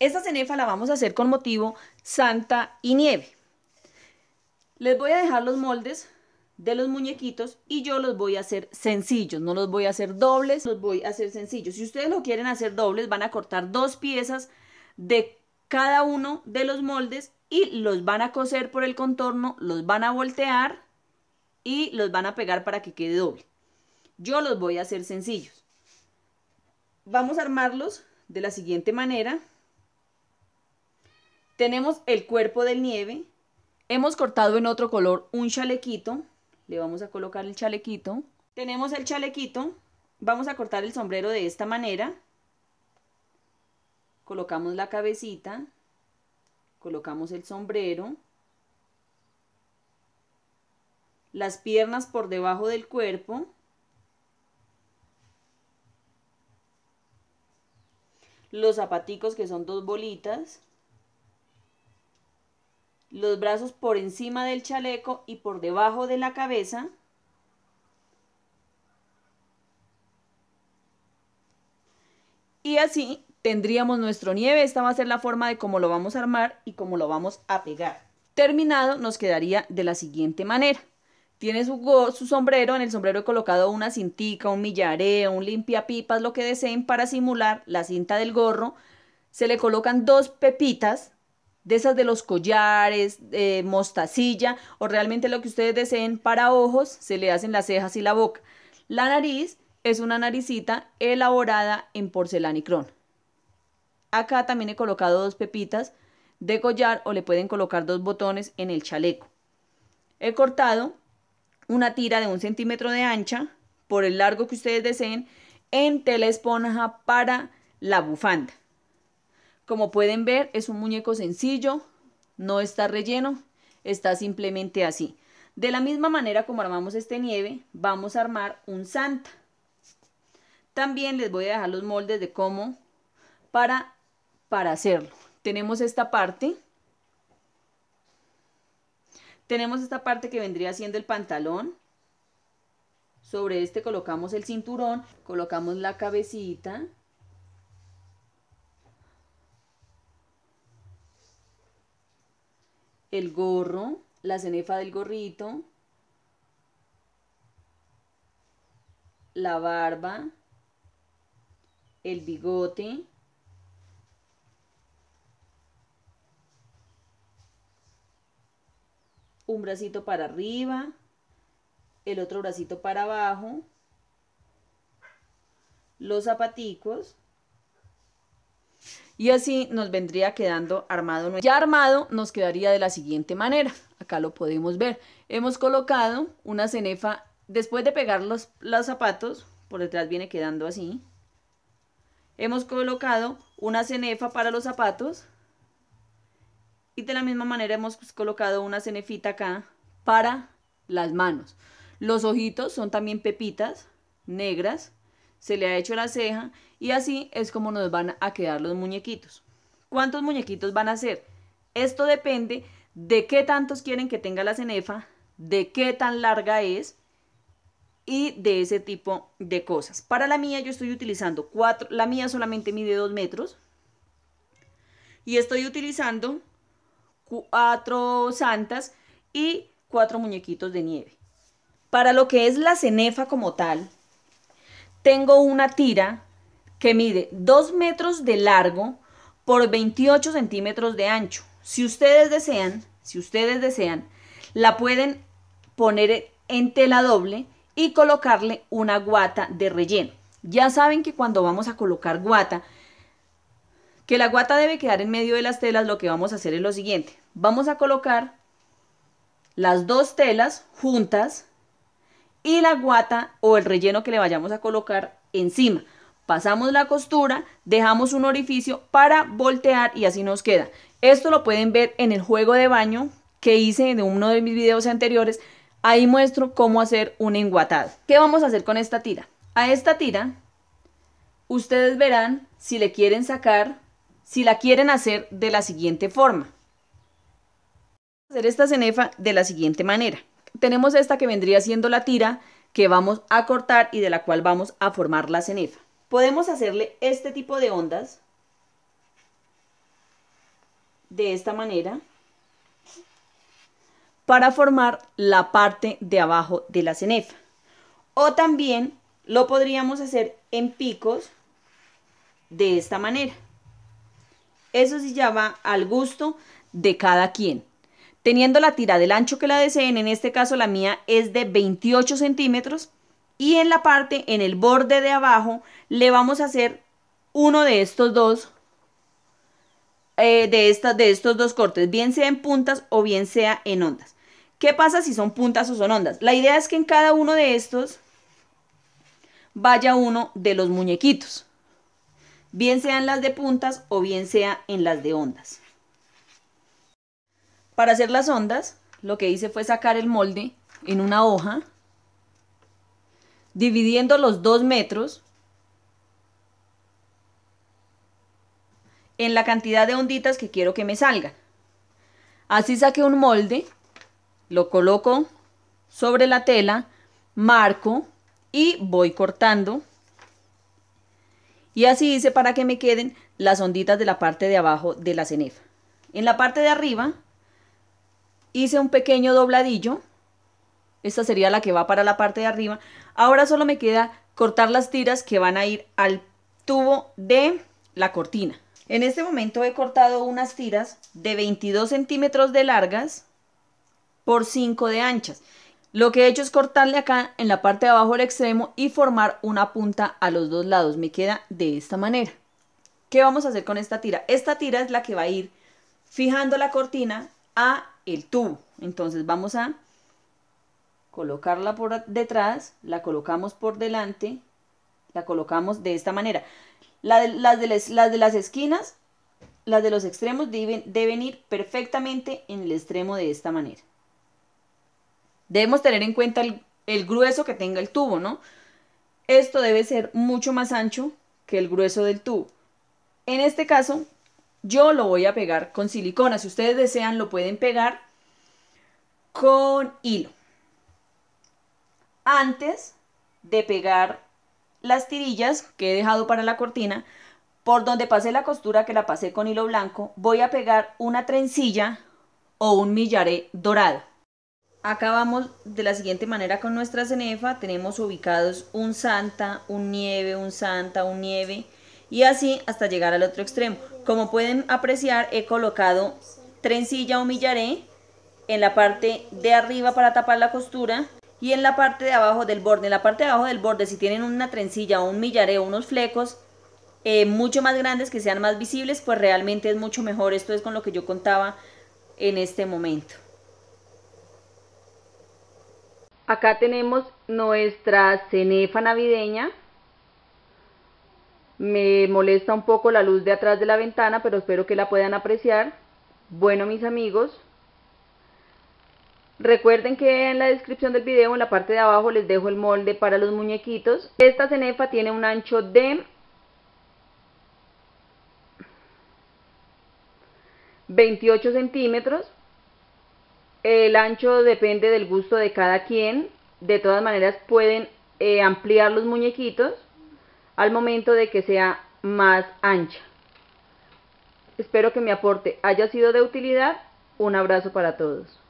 Esta cenefa la vamos a hacer con motivo Santa y Nieve. Les voy a dejar los moldes de los muñequitos y yo los voy a hacer sencillos, no los voy a hacer dobles, los voy a hacer sencillos. Si ustedes lo quieren hacer dobles, van a cortar dos piezas de cada uno de los moldes y los van a coser por el contorno, los van a voltear y los van a pegar para que quede doble. Yo los voy a hacer sencillos. Vamos a armarlos de la siguiente manera. Tenemos el cuerpo del nieve. Hemos cortado en otro color un chalequito. Le vamos a colocar el chalequito. Tenemos el chalequito. Vamos a cortar el sombrero de esta manera. Colocamos la cabecita. Colocamos el sombrero. Las piernas por debajo del cuerpo. Los zapaticos que son dos bolitas los brazos por encima del chaleco y por debajo de la cabeza. Y así tendríamos nuestro nieve. Esta va a ser la forma de cómo lo vamos a armar y cómo lo vamos a pegar. Terminado nos quedaría de la siguiente manera. Tiene su, su sombrero, en el sombrero he colocado una cintica, un millareo, un limpiapipas, lo que deseen para simular la cinta del gorro. Se le colocan dos pepitas de esas de los collares, de mostacilla o realmente lo que ustedes deseen para ojos, se le hacen las cejas y la boca. La nariz es una naricita elaborada en porcelanicrón. Acá también he colocado dos pepitas de collar o le pueden colocar dos botones en el chaleco. He cortado una tira de un centímetro de ancha por el largo que ustedes deseen en tela esponja para la bufanda. Como pueden ver, es un muñeco sencillo, no está relleno, está simplemente así. De la misma manera como armamos este nieve, vamos a armar un santa. También les voy a dejar los moldes de cómo para, para hacerlo. Tenemos esta parte. Tenemos esta parte que vendría siendo el pantalón. Sobre este colocamos el cinturón, colocamos la cabecita, el gorro, la cenefa del gorrito, la barba, el bigote, un bracito para arriba, el otro bracito para abajo, los zapaticos, y así nos vendría quedando armado. Ya armado nos quedaría de la siguiente manera. Acá lo podemos ver. Hemos colocado una cenefa, después de pegar los, los zapatos, por detrás viene quedando así. Hemos colocado una cenefa para los zapatos y de la misma manera hemos colocado una cenefita acá para las manos. Los ojitos son también pepitas negras se le ha hecho la ceja y así es como nos van a quedar los muñequitos. ¿Cuántos muñequitos van a ser? Esto depende de qué tantos quieren que tenga la cenefa, de qué tan larga es y de ese tipo de cosas. Para la mía yo estoy utilizando cuatro, la mía solamente mide 2 metros y estoy utilizando cuatro santas y cuatro muñequitos de nieve. Para lo que es la cenefa como tal, tengo una tira que mide 2 metros de largo por 28 centímetros de ancho. Si ustedes desean, si ustedes desean, la pueden poner en tela doble y colocarle una guata de relleno. Ya saben que cuando vamos a colocar guata, que la guata debe quedar en medio de las telas, lo que vamos a hacer es lo siguiente. Vamos a colocar las dos telas juntas y la guata o el relleno que le vayamos a colocar encima. Pasamos la costura, dejamos un orificio para voltear y así nos queda. Esto lo pueden ver en el juego de baño que hice en uno de mis videos anteriores. Ahí muestro cómo hacer un enguatado. ¿Qué vamos a hacer con esta tira? A esta tira, ustedes verán si le quieren sacar, si la quieren hacer de la siguiente forma. Hacer esta cenefa de la siguiente manera tenemos esta que vendría siendo la tira que vamos a cortar y de la cual vamos a formar la cenefa. Podemos hacerle este tipo de ondas de esta manera para formar la parte de abajo de la cenefa. O también lo podríamos hacer en picos de esta manera. Eso sí ya va al gusto de cada quien. Teniendo la tira del ancho que la deseen, en este caso la mía es de 28 centímetros y en la parte, en el borde de abajo, le vamos a hacer uno de estos dos, eh, de, de estos dos cortes, bien sea en puntas o bien sea en ondas. ¿Qué pasa si son puntas o son ondas? La idea es que en cada uno de estos vaya uno de los muñequitos, bien sean las de puntas o bien sea en las de ondas. Para hacer las ondas, lo que hice fue sacar el molde en una hoja, dividiendo los dos metros en la cantidad de onditas que quiero que me salgan. Así saqué un molde, lo coloco sobre la tela, marco y voy cortando. Y así hice para que me queden las onditas de la parte de abajo de la cenefa. En la parte de arriba Hice un pequeño dobladillo. Esta sería la que va para la parte de arriba. Ahora solo me queda cortar las tiras que van a ir al tubo de la cortina. En este momento he cortado unas tiras de 22 centímetros de largas por 5 de anchas. Lo que he hecho es cortarle acá en la parte de abajo el extremo y formar una punta a los dos lados. Me queda de esta manera. ¿Qué vamos a hacer con esta tira? Esta tira es la que va a ir fijando la cortina a el tubo. Entonces vamos a colocarla por detrás, la colocamos por delante, la colocamos de esta manera. las, de las, esquinas, las de los extremos deben, ir perfectamente en el extremo de esta manera. Debemos tener en cuenta el grueso que tenga el tubo, ¿no? Esto debe ser mucho más ancho que el grueso del tubo. En este caso, yo lo voy a pegar con silicona. Si ustedes desean, lo pueden pegar con hilo. Antes de pegar las tirillas que he dejado para la cortina, por donde pasé la costura que la pasé con hilo blanco, voy a pegar una trencilla o un millaré dorado. Acabamos de la siguiente manera con nuestra cenefa. Tenemos ubicados un santa, un nieve, un santa, un nieve y así hasta llegar al otro extremo. Como pueden apreciar, he colocado trencilla o millaré en la parte de arriba para tapar la costura y en la parte de abajo del borde. En la parte de abajo del borde, si tienen una trencilla o un millaré o unos flecos eh, mucho más grandes que sean más visibles, pues realmente es mucho mejor. Esto es con lo que yo contaba en este momento. Acá tenemos nuestra cenefa navideña me molesta un poco la luz de atrás de la ventana, pero espero que la puedan apreciar. Bueno, mis amigos, recuerden que en la descripción del video, en la parte de abajo, les dejo el molde para los muñequitos. Esta cenefa tiene un ancho de 28 centímetros. El ancho depende del gusto de cada quien. De todas maneras, pueden eh, ampliar los muñequitos al momento de que sea más ancha. Espero que mi aporte haya sido de utilidad. Un abrazo para todos.